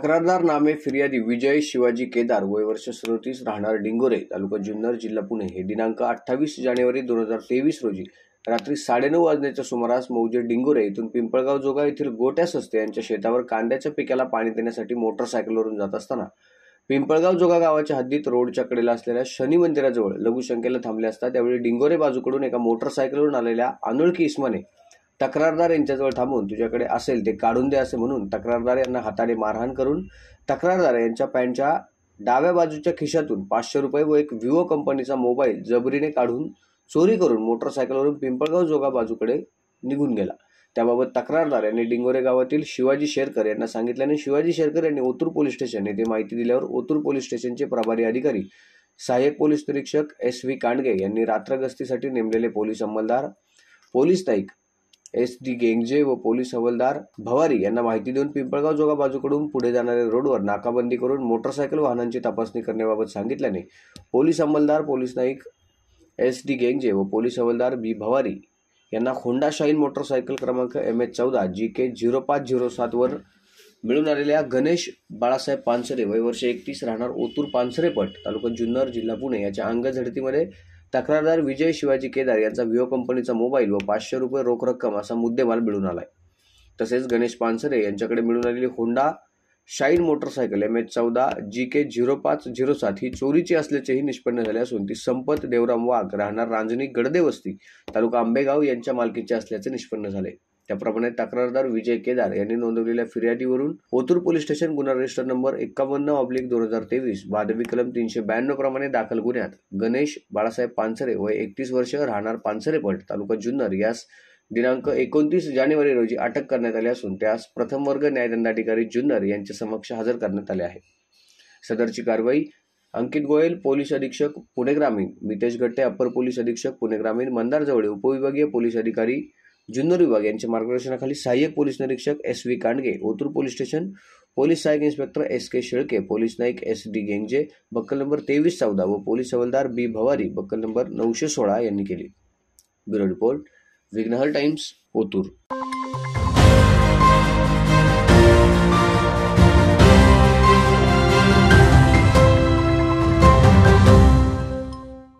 तक्रारदार नामे फिर्यादी विजय शिवाजी केदार वय वर्ष सदोतीस राहणार डिंगोरे तालुका जुन्नर जिल्हा पुणे हे दिनांक अठ्ठावीस जानेवारी दोन हजार तेवीस रोजी रात्री साडेनऊ वाजण्याच्या सुमारास मौजे डिंगोरे इथून पिंपळगाव जोगा येथील गोट्या सस्ते यांच्या शेतावर कांद्याच्या पिकाला पाणी देण्यासाठी मोटरसायकलवरून जात असताना पिंपळगाव जोगा गावाच्या हद्दीत रोडच्या कडेला असलेल्या शनी मंदिराजवळ लघुशंकेला थांबले असता त्यावेळी डिंगोरे बाजूकडून एका मोटरसायकलवरून आलेल्या अनोळखी इस्माने तक्रारदार यांच्याजवळ थांबून तुझ्याकडे असेल ते काढून दे असे म्हणून तक्रारदार यांना हाताने मारहाण करून तक्रारदार यांच्या पॅन्टच्या डाव्या बाजूच्या खिशातून पाचशे रुपये व एक विवो कंपनीचा मोबाईल जबरीने काढून चोरी करून मोटरसायकलवरून पिंपळगाव जोगा बाजूकडे निघून गेला त्याबाबत तक्रारदार यांनी डिंगोरे गावातील शिवाजी शेरकर यांना सांगितल्याने शिवाजी शेरकर यांनी ओतूर पोलीस स्टेशन येथे माहिती दिल्यावर ओतूर पोलीस स्टेशनचे प्रभारी अधिकारी सहाय्यक पोलीस निरीक्षक एस व्ही कांडगे यांनी रात्र गस्तीसाठी नेमलेले पोलीस अंमलदार पोलीस ताईक एस डी गेंगजे व पोलीस हवलदार भवारी यांना माहिती देऊन पिंपळगाव जोगा बाजूकडून पुढे जाणाऱ्या रोडवर नाकाबंदी करून मोटरसायकल वाहनांची तपासणी करण्याबाबत सांगितल्याने पोलीस अंमलदार पोलीस नाईक एस डी गेंगजे व पोलीस हवलदार बी भवारी यांना होंडा शाईन मोटरसायकल क्रमांक एम एच चौदा जी के झिरो पाच झिरो सातवर मिळून आलेल्या गणेश बाळासाहेब पानसरे वय वर्ष एकतीस राहणार ओतूर पानसरेपट तालुका जुन्नर जिल्हा पुणे याच्या अंगझडतीमध्ये तक्रारदार विजय शिवाजी केदार यांचा विओ कंपनीचा मोबाईल व पाचशे रुपये रोख रक्कम असा मुद्देमाल मिळून आलाय तसेच गणेश पानसरे यांच्याकडे मिळून आलेली Honda Shine motorcycle M H चौदा जी के झिरो पाच झिरो सात ही चोरीची असल्याचेही निष्पन्न झाले असून ती संपत देवराम वाघ राहणार रांजणी गडदेवस्ती तालुका आंबेगाव यांच्या मालकीची असल्याचे निष्पन्न झाले त्याप्रमाणे तक्रारदार विजय केदार यांनी नोंदवलेल्या फिर्यादीवरून ओतूर पोलीस स्टेशन गुन्हा रजिस्टर नंबर एकावन्न ऑब्लिक दोन हजार तेवीस वादवी कलम तीनशे ब्याण्णव प्रमाणे दाखल गुन्ह्यात गणेश बाळासाहेब पानसरे व एकतीस वर्ष राहणार पानसरेपट तालुका जुन्नर यास दिनांक एकोणतीस जानेवारी रोजी अटक करण्यात आली असून त्यास प्रथम वर्ग न्यायदंडाधिकारी जुन्नर यांच्या समक्ष हजर करण्यात आले आहे सदरची कारवाई अंकित गोयल पोलीस अधीक्षक पुणे ग्रामीण मितेश गट्टे अप्पर पोलीस अधीक्षक पुणे ग्रामीण मंदारजवळे उपविभागीय पोलीस अधिकारी जुन्नर विभाग यांच्या मार्गदर्शनाखाली सहाय्यक पोलीस निरीक्षक S V Kandge Otur police station police सहाय्यक inspector S K Shelke police नाईक एस डी गेंगजे बक्कल नंबर तेवीस चौदा व पोलीस हवालदार बी भवारी बक्कल नंबर नऊशे सोळा यांनी केली bureau report Vighnahar Times Otur